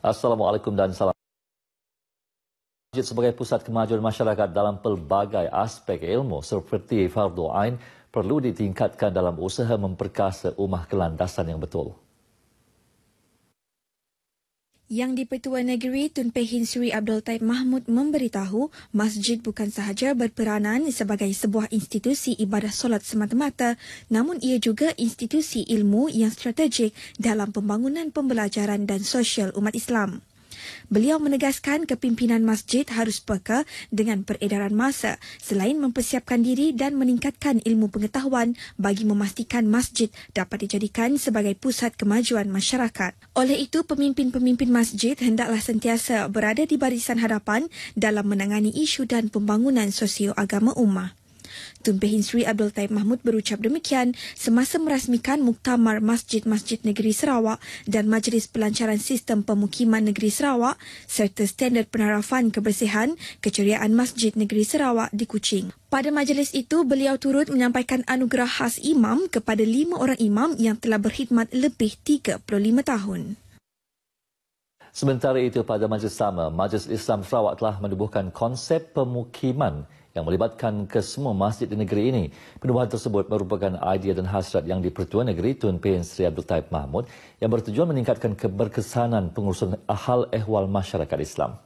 Assalamualaikum dan salam. Masjid sebagai pusat kemajuan masyarakat dalam pelbagai aspek ilmu seperti Fardu Ain perlu ditingkatkan dalam usaha memperkasa umah kelandasan yang betul. Yang di-Pertua Negeri Tun Pehin Sri Abdul Taib Mahmud memberitahu, masjid bukan sahaja berperanan sebagai sebuah institusi ibadah solat semata-mata, namun ia juga institusi ilmu yang strategik dalam pembangunan pembelajaran dan sosial umat Islam. Beliau menegaskan kepimpinan masjid harus peka dengan peredaran masa selain mempersiapkan diri dan meningkatkan ilmu pengetahuan bagi memastikan masjid dapat dijadikan sebagai pusat kemajuan masyarakat. Oleh itu, pemimpin-pemimpin masjid hendaklah sentiasa berada di barisan hadapan dalam menangani isu dan pembangunan sosio-agama umat. Tun Behin Sri Abdul Taib Mahmud berucap demikian semasa merasmikan Muktamar Masjid-Masjid Negeri Sarawak dan Majlis Pelancaran Sistem Pemukiman Negeri Sarawak serta Standard Penarafan Kebersihan Keceriaan Masjid Negeri Sarawak di Kuching. Pada majlis itu, beliau turut menyampaikan anugerah khas imam kepada lima orang imam yang telah berkhidmat lebih 35 tahun. Sementara itu pada majlis sama, Majlis Islam Sarawak telah menubuhkan konsep pemukiman yang melibatkan kesemua masjid di negeri ini. Penubuhan tersebut merupakan idea dan hasrat yang dipertuan negeri Tun Pin Sri Abdul Taib Mahmud yang bertujuan meningkatkan keberkesanan pengurusan hal ehwal masyarakat Islam.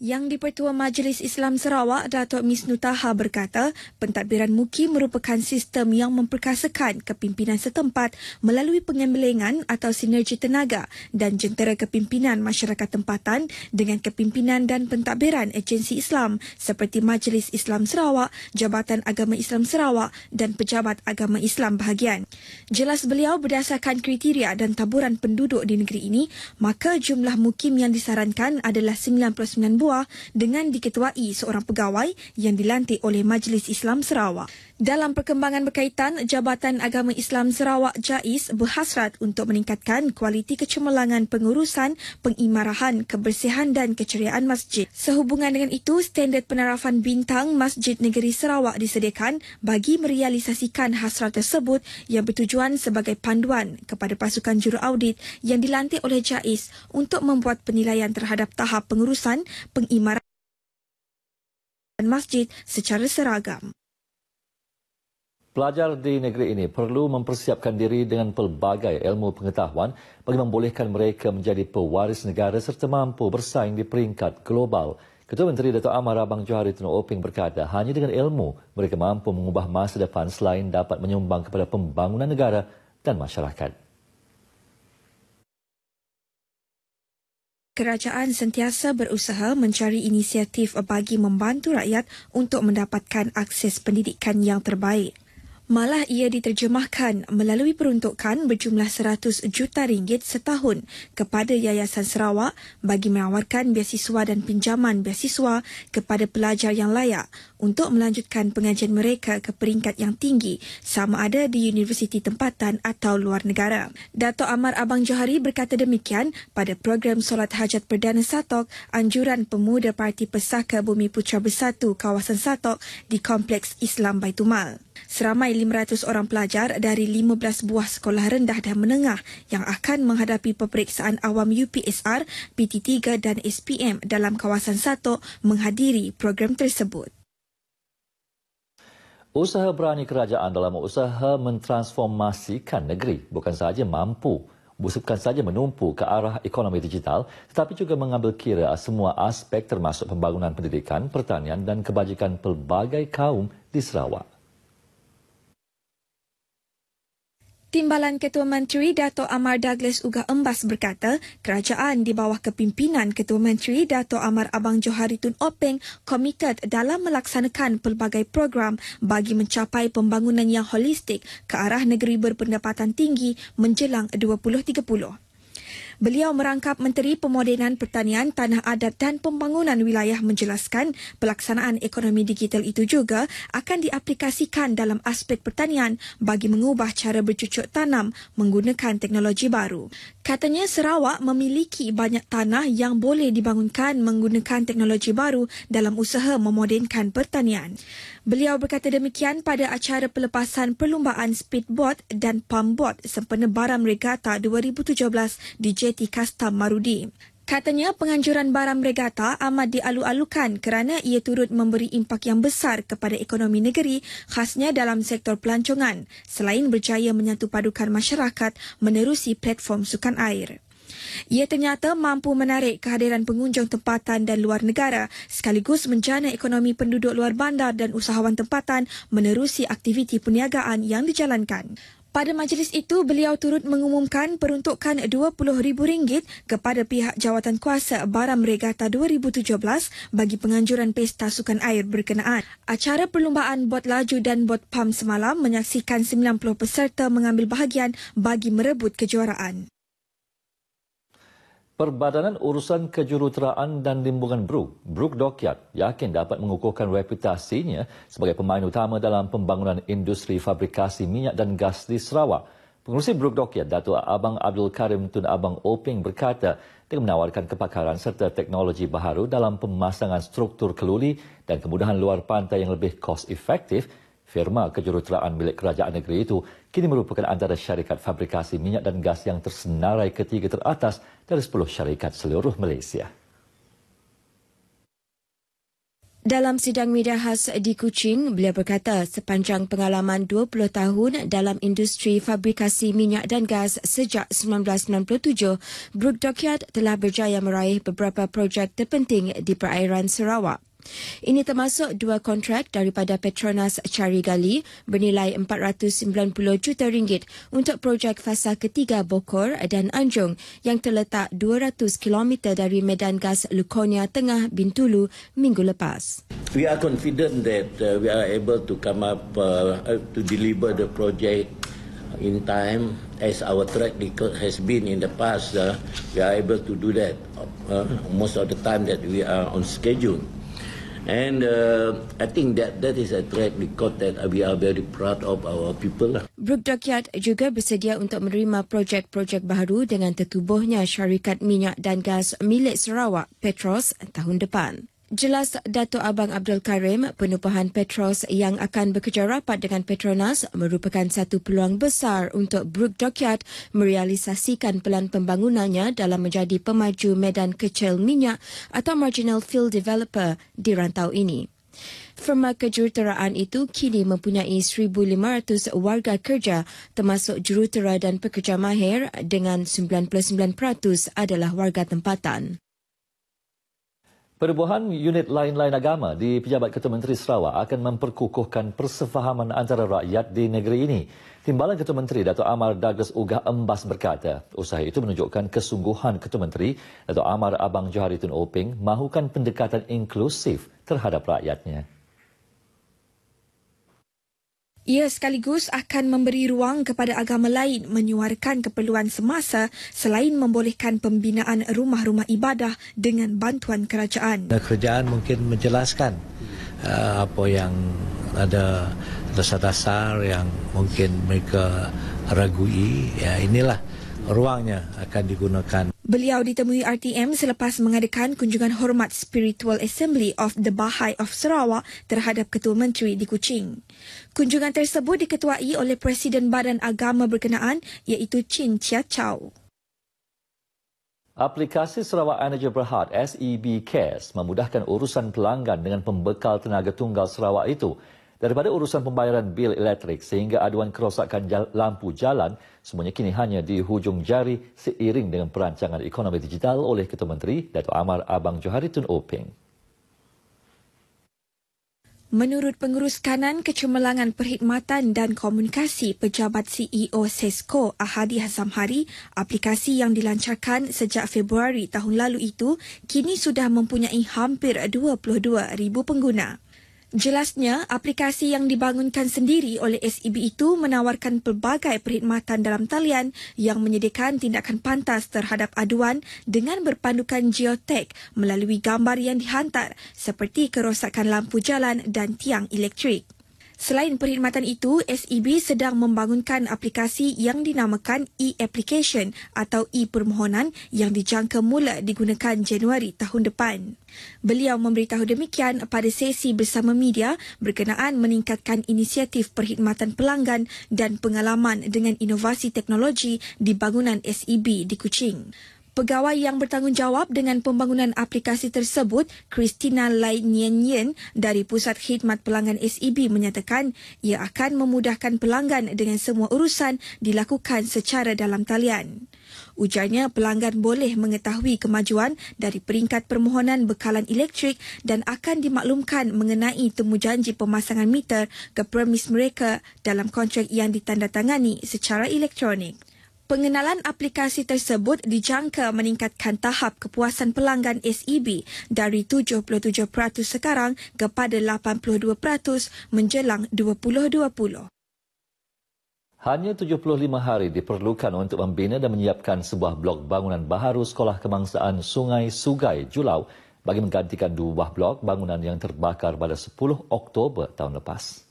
Yang di-Pertua Majlis Islam Sarawak, Datuk Miss Nutaha berkata, pentadbiran muki merupakan sistem yang memperkasakan kepimpinan setempat melalui pengembelengan atau sinergi tenaga dan jentera kepimpinan masyarakat tempatan dengan kepimpinan dan pentadbiran agensi Islam seperti Majlis Islam Sarawak, Jabatan Agama Islam Sarawak dan Pejabat Agama Islam Bahagian. Jelas beliau berdasarkan kriteria dan taburan penduduk di negeri ini, maka jumlah mukim yang disarankan adalah 99 buah dengan diketuai seorang pegawai yang dilantik oleh Majlis Islam Sarawak. Dalam perkembangan berkaitan, Jabatan Agama Islam Sarawak JAIS berhasrat untuk meningkatkan kualiti kecemerlangan pengurusan, pengimarahan, kebersihan dan keceriaan masjid. Sehubungan dengan itu, standard penarafan bintang Masjid Negeri Sarawak disediakan bagi merealisasikan hasrat tersebut yang bertujuan sebagai panduan kepada pasukan juru audit yang dilantik oleh JAIS untuk membuat penilaian terhadap tahap pengurusan, pengimarahan masjid secara seragam. Pelajar di negeri ini perlu mempersiapkan diri dengan pelbagai ilmu pengetahuan bagi membolehkan mereka menjadi pewaris negara serta mampu bersaing di peringkat global. Ketua Menteri Datuk Amar Abang Johari Tun Oping berkata, hanya dengan ilmu mereka mampu mengubah masa depan selain dapat menyumbang kepada pembangunan negara dan masyarakat. Kerajaan sentiasa berusaha mencari inisiatif bagi membantu rakyat untuk mendapatkan akses pendidikan yang terbaik malah ia diterjemahkan melalui peruntukan berjumlah 100 juta ringgit setahun kepada Yayasan Sarawak bagi menawarkan beasiswa dan pinjaman beasiswa kepada pelajar yang layak untuk melanjutkan pengajian mereka ke peringkat yang tinggi sama ada di universiti tempatan atau luar negara. Dato' Amar Abang Johari berkata demikian pada program Solat Hajat Perdana Satok Anjuran Pemuda Parti Pesaka Bumi Putra Bersatu Kawasan Satok di Kompleks Islam Baitumal. Seramai 500 orang pelajar dari 15 buah sekolah rendah dan menengah yang akan menghadapi peperiksaan awam UPSR, PT3 dan SPM dalam kawasan satu menghadiri program tersebut. Usaha berani kerajaan dalam usaha mentransformasikan negeri bukan sahaja mampu, bukan sahaja menumpu ke arah ekonomi digital tetapi juga mengambil kira semua aspek termasuk pembangunan pendidikan, pertanian dan kebajikan pelbagai kaum di Sarawak. Timbalan Ketua Menteri Dato' Amar Douglas Uga Embas berkata, kerajaan di bawah kepimpinan Ketua Menteri Dato' Amar Abang Johari Tun Openg komited dalam melaksanakan pelbagai program bagi mencapai pembangunan yang holistik ke arah negeri berpendapatan tinggi menjelang 2030. Beliau merangkap Menteri Pemodenan Pertanian, Tanah Adat dan Pembangunan Wilayah menjelaskan pelaksanaan ekonomi digital itu juga akan diaplikasikan dalam aspek pertanian bagi mengubah cara bercucuk tanam menggunakan teknologi baru. Katanya Sarawak memiliki banyak tanah yang boleh dibangunkan menggunakan teknologi baru dalam usaha memodenkan pertanian. Beliau berkata demikian pada acara pelepasan perlumbaan speedboat dan pumpboat sempena Baram Regatta 2017 di JT Kastam Marudi. Katanya penganjuran Baram Regatta amat dialu-alukan kerana ia turut memberi impak yang besar kepada ekonomi negeri khasnya dalam sektor pelancongan selain berjaya menyatu padukan masyarakat menerusi platform sukan air. Ia ternyata mampu menarik kehadiran pengunjung tempatan dan luar negara sekaligus menjana ekonomi penduduk luar bandar dan usahawan tempatan menerusi aktiviti perniagaan yang dijalankan. Pada majlis itu, beliau turut mengumumkan peruntukan RM20,000 kepada pihak jawatan kuasa Baram Regatta 2017 bagi penganjuran pesta sukan air berkenaan. Acara perlumbaan bot laju dan bot pam semalam menyaksikan 90 peserta mengambil bahagian bagi merebut kejuaraan. Perbadanan Urusan Kejuruteraan dan Limbungan Brook, Brook Dockyard, yakin dapat mengukuhkan reputasinya sebagai pemain utama dalam pembangunan industri fabrikasi minyak dan gas di Sarawak. Pengurusi Brook Dockyard, Datuk Abang Abdul Karim Tun Abang Oping berkata, dengan menawarkan kepakaran serta teknologi baharu dalam pemasangan struktur keluli dan kemudahan luar pantai yang lebih cost efektif Firma kejuruteraan milik kerajaan negeri itu kini merupakan antara syarikat fabrikasi minyak dan gas yang tersenarai ketiga teratas dari 10 syarikat seluruh Malaysia. Dalam sidang media khas di Kuching, beliau berkata sepanjang pengalaman 20 tahun dalam industri fabrikasi minyak dan gas sejak 1997, Brook Dockyard telah berjaya meraih beberapa projek terpenting di perairan Sarawak. Ini termasuk dua kontrak daripada Petronas Cari Gali bernilai 490 juta ringgit untuk projek fasa ketiga Bokor dan Anjung yang terletak 200 km dari Medan Gas Lukonia Tengah Bintulu minggu lepas. We are confident that uh, we are able to come up uh, uh, to deliver the project in time as our track record has been in the past uh, we are able to do that uh, most of the time that we are on schedule. And uh, I think that that is a track record that we are very proud of our people. Lah. Brook Dockyard juga bersedia untuk menerima projek-projek baru dengan tertubuhnya syarikat minyak dan gas milik Sarawak, Petros, tahun depan. Jelas Dato Abang Abdul Karim, penumpahan Petros yang akan bekerja rapat dengan Petronas merupakan satu peluang besar untuk Brook Dockyard merealisasikan pelan pembangunannya dalam menjadi pemaju medan kecil minyak atau marginal field developer di rantau ini. Firma kejuruteraan itu kini mempunyai 1,500 warga kerja termasuk jurutera dan pekerja mahir dengan 99% adalah warga tempatan. Perubahan unit lain-lain agama di Pejabat Ketua Menteri Sarawak akan memperkukuhkan persefahaman antara rakyat di negeri ini. Timbalan Ketua Menteri Dato' Amar Douglas Ugah Embas berkata, usaha itu menunjukkan kesungguhan Ketua Menteri Dato' Amar Abang Johari Tun Oping mahukan pendekatan inklusif terhadap rakyatnya. Ia sekaligus akan memberi ruang kepada agama lain menyuarakan keperluan semasa selain membolehkan pembinaan rumah-rumah ibadah dengan bantuan kerajaan. Kerajaan mungkin menjelaskan uh, apa yang ada dasar-dasar yang mungkin mereka ragui. Ya, inilah ruangnya akan digunakan Beliau ditemui RTM selepas mengadakan kunjungan hormat Spiritual Assembly of the Bahai of Sarawak terhadap Ketua Menteri di Kuching. Kunjungan tersebut diketuai oleh Presiden Badan Agama berkenaan iaitu Chin Chia Chow. Aplikasi Sarawak Energy Berhad SEB Cares memudahkan urusan pelanggan dengan pembekal tenaga tunggal Sarawak itu daripada urusan pembayaran bil elektrik sehingga aduan kerosakan jal lampu jalan semuanya kini hanya di hujung jari seiring dengan perancangan ekonomi digital oleh Ketua Menteri Datuk Amar Abang Johari Tun Openg. Menurut pengurus kanan kecemerlangan perkhidmatan dan komunikasi pejabat CEO Sesco Ahadi Hazamhari, aplikasi yang dilancarkan sejak Februari tahun lalu itu kini sudah mempunyai hampir 22,000 pengguna. Jelasnya, aplikasi yang dibangunkan sendiri oleh SEB itu menawarkan pelbagai perkhidmatan dalam talian yang menyediakan tindakan pantas terhadap aduan dengan berpandukan geotek melalui gambar yang dihantar seperti kerosakan lampu jalan dan tiang elektrik. Selain perkhidmatan itu, SEB sedang membangunkan aplikasi yang dinamakan e-application atau e-permohonan yang dijangka mula digunakan Januari tahun depan. Beliau memberitahu demikian pada sesi bersama media berkenaan meningkatkan inisiatif perkhidmatan pelanggan dan pengalaman dengan inovasi teknologi di bangunan SEB di Kuching. Pegawai yang bertanggungjawab dengan pembangunan aplikasi tersebut, Christina Lai Nian Nian dari Pusat Khidmat Pelanggan SEB menyatakan ia akan memudahkan pelanggan dengan semua urusan dilakukan secara dalam talian. Ujarnya, pelanggan boleh mengetahui kemajuan dari peringkat permohonan bekalan elektrik dan akan dimaklumkan mengenai temujanji pemasangan meter ke permis mereka dalam kontrak yang ditandatangani secara elektronik. Pengenalan aplikasi tersebut dijangka meningkatkan tahap kepuasan pelanggan SEB dari 77% sekarang kepada 82% menjelang 2020. Hanya 75 hari diperlukan untuk membina dan menyiapkan sebuah blok bangunan baharu Sekolah Kemangsaan Sungai Sugai, Julau bagi menggantikan dua buah blok bangunan yang terbakar pada 10 Oktober tahun lepas.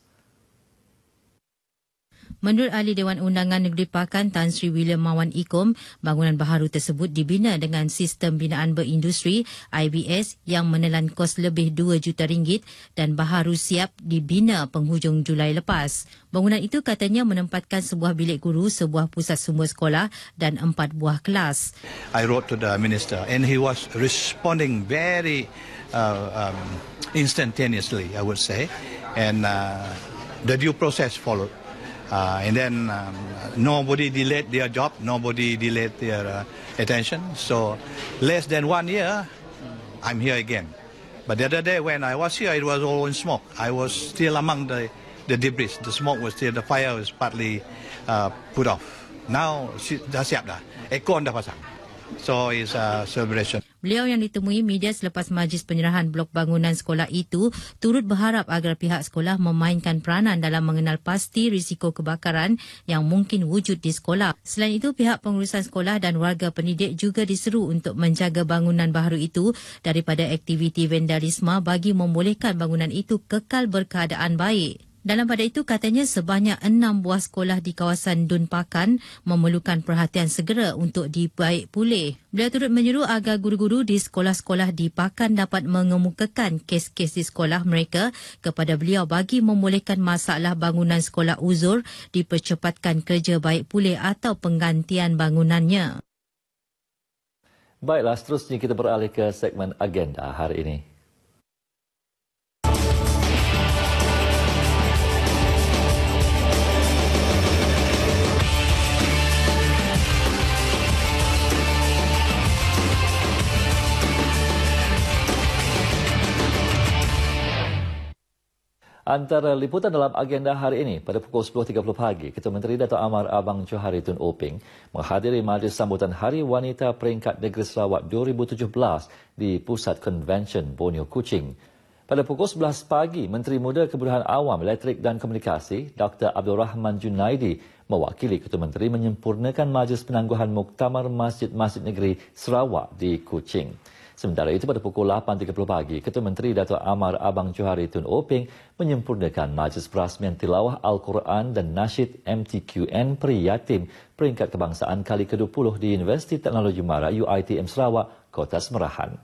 Menurut ahli Dewan Undangan Negeri Pakan Tan Sri William Mawan Ikom, bangunan baharu tersebut dibina dengan sistem binaan berindustri IBS yang menelan kos lebih 2 juta ringgit dan baharu siap dibina penghujung Julai lepas. Bangunan itu katanya menempatkan sebuah bilik guru, sebuah pusat semua sekolah dan empat buah kelas. I wrote to the minister and he was responding very uh, um, instantaneously, I would say. And uh, the due process followed. Uh, and then um, nobody delayed their job, nobody delayed their uh, attention. So less than one year, I'm here again. But the other day when I was here, it was all in smoke. I was still among the, the debris. The smoke was still, the fire was partly uh, put off. Now, dah siap dah. Ekor dah pasang. So it's a celebration. Beliau yang ditemui media selepas majlis penyerahan blok bangunan sekolah itu turut berharap agar pihak sekolah memainkan peranan dalam mengenal pasti risiko kebakaran yang mungkin wujud di sekolah. Selain itu, pihak pengurusan sekolah dan warga pendidik juga diseru untuk menjaga bangunan baru itu daripada aktiviti vandalisme bagi membolehkan bangunan itu kekal berkeadaan baik. Dalam pada itu katanya sebanyak enam buah sekolah di kawasan Dun Pakan memerlukan perhatian segera untuk dibaik pulih. Beliau turut menyuruh agar guru-guru di sekolah-sekolah di Pakan dapat mengemukakan kes-kes di sekolah mereka kepada beliau bagi memulihkan masalah bangunan sekolah uzur dipercepatkan kerja baik pulih atau penggantian bangunannya. Baiklah, seterusnya kita beralih ke segmen agenda hari ini. Antara liputan dalam agenda hari ini pada pukul 10.30 pagi, Ketua Menteri Dato' Amar Abang Johari Tun Oping menghadiri majlis sambutan Hari Wanita Peringkat Negeri Sarawak 2017 di Pusat Convention Borneo Kuching. Pada pukul 11 pagi, Menteri Muda Kebudayaan Awam, Elektrik dan Komunikasi, Dr. Abdul Rahman Junaidi, mewakili Ketua Menteri menyempurnakan Majlis Penangguhan Muktamar Masjid-Masjid Negeri Sarawak di Kuching. Sementara itu pada pukul 8.30 pagi, Ketua Menteri Dato' Amar Abang Johari Tun Oping menyempurnakan majlis perasmian tilawah Al-Quran dan nasyid MTQN Priyatim peringkat kebangsaan kali ke-20 di Universiti Teknologi Mara UITM Sarawak, Kota Semerahan.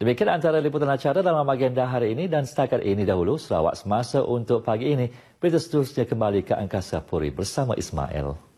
Demikian antara liputan acara dalam agenda hari ini dan setakat ini dahulu Sarawak semasa untuk pagi ini. Berita seterusnya kembali ke Angkasa Puri bersama Ismail.